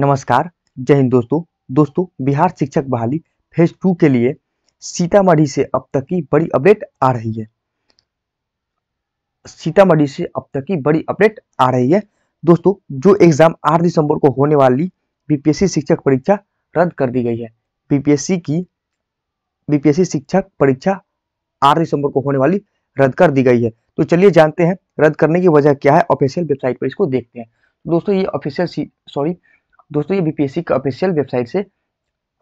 नमस्कार जय हिंद दोस्तों दोस्तों बिहार शिक्षक बहाली फेज टू के लिए सीतामढ़ी से अब तक की बड़ी अपडेट आ रही है सीतामढ़ी से अब तक की बड़ी अपडेट आ रही है दोस्तों जो एग्जाम 8 दिसंबर को होने वाली बीपीएससी शिक्षक परीक्षा रद्द कर दी गई है बीपीएससी की बीपीएससी शिक्षक परीक्षा आठ दिसंबर को होने वाली रद्द कर दी गई है तो चलिए जानते हैं रद्द करने की वजह क्या है ऑफिशियल वेबसाइट पर इसको देखते हैं दोस्तों ये ऑफिशियल सॉरी दोस्तों ये बीपीएससी की ऑफिशियल वेबसाइट से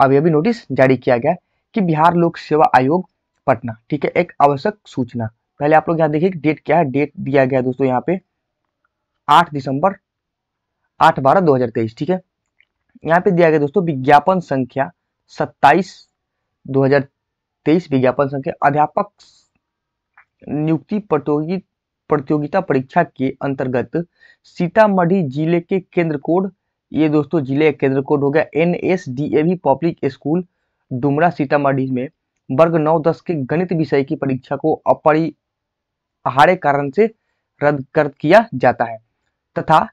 अब अभी नोटिस जारी किया गया कि बिहार लोक सेवा आयोग पटना ठीक है एक आवश्यक सूचना पहले आप लोग यहाँ देखिए डेट क्या है डेट दिया गया दोस्तों यहाँ पे आठ दिसंबर आठ बारह दो तेईस ठीक है यहाँ पे दिया गया दोस्तों विज्ञापन संख्या सत्ताईस दो हजार तेईस विज्ञापन संख्या अध्यापक नियुक्ति प्रतियोगिता परीक्षा के अंतर्गत सीतामढ़ी जिले के केंद्र कोड ये दोस्तों जिले केंद्र कोड हो गया N S D A V public school Dumra Sitamarhi में वर्ग नौ दस के गणित विषय की परीक्षा को अपरिहार्य कारण से रद्द कर किया जाता है तथा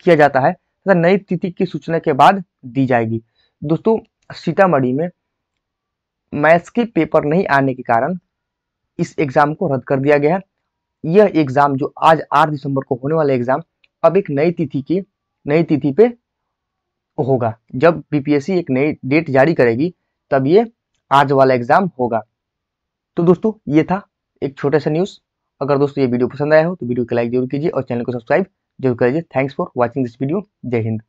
किया जाता है तथा नई तिथि की सूचना के बाद दी जाएगी दोस्तों सीतामढ़ी में मैथ्स के पेपर नहीं आने के कारण इस एग्जाम को रद्द कर दिया गया है यह एग्जाम जो आज आठ दिसंबर को होने वाला एग्जाम अब एक नई तिथि की नई तिथि पे होगा जब बीपीएससी एक नई डेट जारी करेगी तब ये आज वाला एग्जाम होगा तो दोस्तों ये था एक छोटा सा न्यूज़ अगर दोस्तों ये वीडियो पसंद आया हो तो वीडियो को लाइक जरूर कीजिए और चैनल को सब्सक्राइब जरूर करिए thanks for watching this video Jai Hind